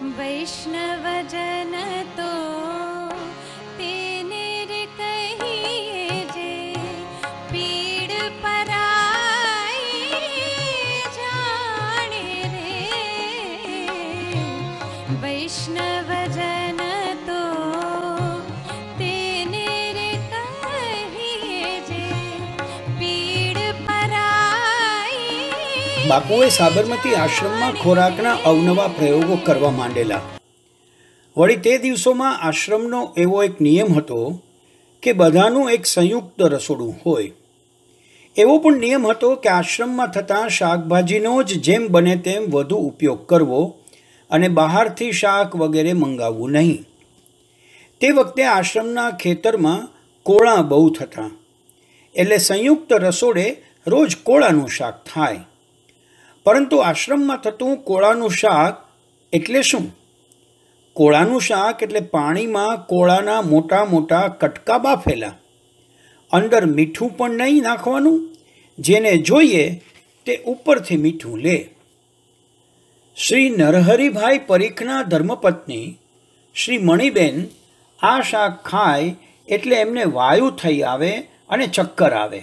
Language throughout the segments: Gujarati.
વૈષ્ણવજન તો તેને રે કહીએ જે પીડ પરાઈ જાણે બાપુએ સાબરમતી આશ્રમમાં ખોરાકના અવનવા પ્રયોગો કરવા માંડેલા વળી તે દિવસોમાં આશ્રમનો એવો એક નિયમ હતો કે બધાનું એક સંયુક્ત રસોડું હોય એવો પણ નિયમ હતો કે આશ્રમમાં થતાં શાકભાજીનો જ જેમ બને તેમ વધુ ઉપયોગ કરવો અને બહારથી શાક વગેરે મંગાવવું નહીં તે વખતે આશ્રમના ખેતરમાં કોળા બહુ થતાં એટલે સંયુક્ત રસોડે રોજ કોળાનું શાક થાય પરંતુ આશ્રમમાં થતું કોળાનું શાક એટલે શું કોળાનું શાક એટલે પાણીમાં કોળાના મોટા મોટા કટકા બાફેલા અંદર મીઠું પણ નહીં નાખવાનું જેને જોઈએ તે ઉપરથી મીઠું લે શ્રી નરહરિભાઈ પરીખના ધર્મપત્ની શ્રી મણિબેન આ શાક ખાય એટલે એમને વાયુ થઈ આવે અને ચક્કર આવે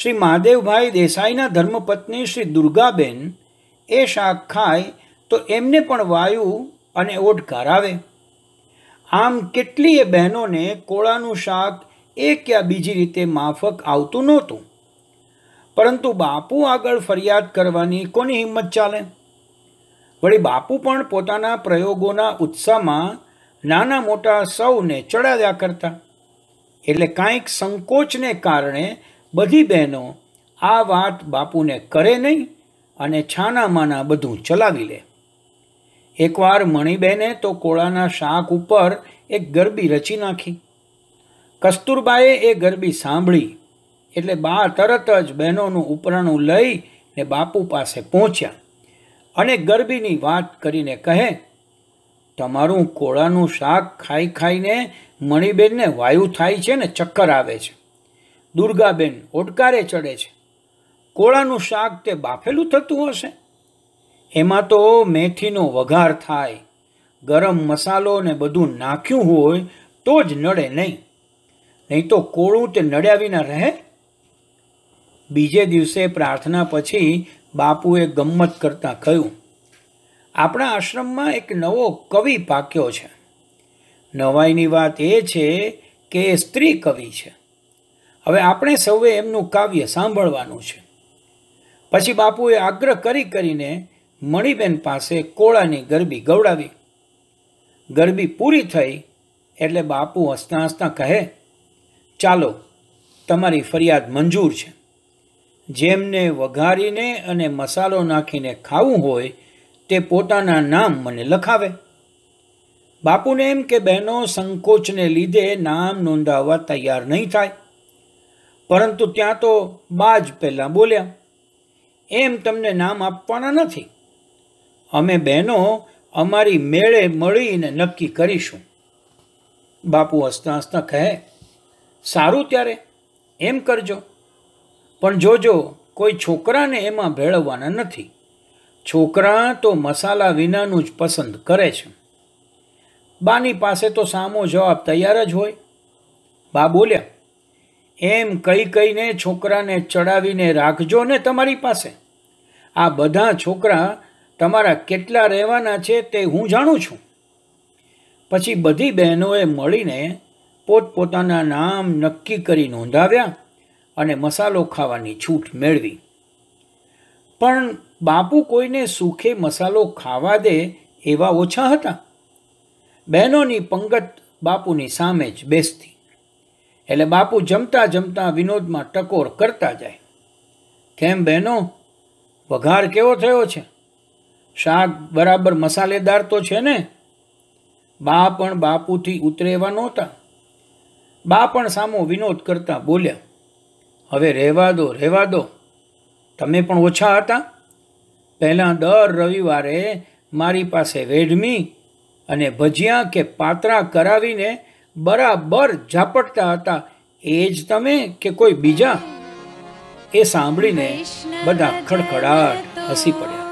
શ્રી મહાદેવભાઈ દેસાઈના ધર્મપત્ની શ્રી દુર્ગાબેન એ શાક ખાય તો એમને પણ વાયુ અને ઓઢકાર આવે આમ કેટલીય બહેનોને કોળાનું શાક એક યા બીજી રીતે માફક આવતું નહોતું પરંતુ બાપુ આગળ ફરિયાદ કરવાની કોની હિંમત ચાલે વળી બાપુ પણ પોતાના પ્રયોગોના ઉત્સાહમાં નાના મોટા સૌને ચડાવ્યા કરતા એટલે કાંઈક સંકોચને કારણે બધી બહેનો આ વાત બાપુને કરે નહીં અને છાનામાના બધું ચલાવી લે એકવાર મણીબહેને તો કોળાના શાક ઉપર એક ગરબી રચી નાખી કસ્તુરબાએ એ ગરબી સાંભળી એટલે બા તરત જ બહેનોનું ઉપરાણું લઈ ને બાપુ પાસે પહોંચ્યા અને ગરબીની વાત કરીને કહે તમારું કોળાનું શાક ખાઈ ખાઈને મણિબેનને વાયુ થાય છે ને ચક્કર આવે છે દુર્ગાબેન ઓટકારે ચડે છે કોળાનું શાક તે બાફેલું થતું હશે એમાં તો મેથીનો વઘાર થાય ગરમ મસાલો ને બધું નાખ્યું હોય તો જ નડે નહીં નહીં તો કોળું તે નડ્યા વિના રહે બીજે દિવસે પ્રાર્થના પછી બાપુએ ગમ્મત કરતાં કહ્યું આપણા આશ્રમમાં એક નવો કવિ પાક્યો છે નવાઈની વાત એ છે કે એ સ્ત્રી કવિ છે હવે આપણે સૌએ એમનું કાવ્ય સાંભળવાનું છે પછી બાપુએ આગ્રહ કરી કરીને મણિબેન પાસે કોળાની ગરબી ગવડાવી ગરબી પૂરી થઈ એટલે બાપુ હસતાં હસતા કહે ચાલો તમારી ફરિયાદ મંજૂર છે જેમને વઘારીને અને મસાલો નાખીને ખાવું હોય તે પોતાના નામ મને લખાવે બાપુને એમ કે બહેનો સંકોચને લીધે નામ નોંધાવવા તૈયાર નહીં થાય પરંતુ ત્યાં તો બા જ પહેલાં બોલ્યા એમ તમને નામ આપવાના નથી અમે બહેનો અમારી મેળે મળીને નક્કી કરીશું બાપુ હસતા હસતા કહે સારું ત્યારે એમ કરજો પણ જોજો કોઈ છોકરાને એમાં ભેળવવાના નથી છોકરા તો મસાલા વિનાનું જ પસંદ કરે છે બાની પાસે તો સામો જવાબ તૈયાર જ હોય બા બોલ્યા એમ કહી કહીને છોકરાને ચડાવીને રાખજો ને તમારી પાસે આ બધા છોકરા તમારા કેટલા રહેવાના છે તે હું જાણું છું પછી બધી બહેનોએ મળીને પોતપોતાના નામ નક્કી કરી નોંધાવ્યા અને મસાલો ખાવાની છૂટ મેળવી પણ બાપુ કોઈને સુખે મસાલો ખાવા દે એવા ઓછા હતા બહેનોની પંગત બાપુની સામે જ બેસતી એટલે બાપુ જમતા જમતા વિનોદમાં ટકોર કરતા જાય કેમ બહેનો વઘાર કેવો થયો છે શાક બરાબર મસાલેદાર તો છે ને બા પણ બાપુથી ઉતરેવા નહોતા બા પણ સામો વિનોદ કરતા બોલ્યા હવે રહેવા દો રહેવા દો તમે પણ ઓછા હતા પહેલાં દર રવિવારે મારી પાસે વેઢમી અને ભજીયા કે પાતરા કરાવીને બરાબર ઝાપટતા હતા એ જ તમે કે કોઈ બીજા એ સાંભળીને બધા ખડખડાટ હસી પડ્યા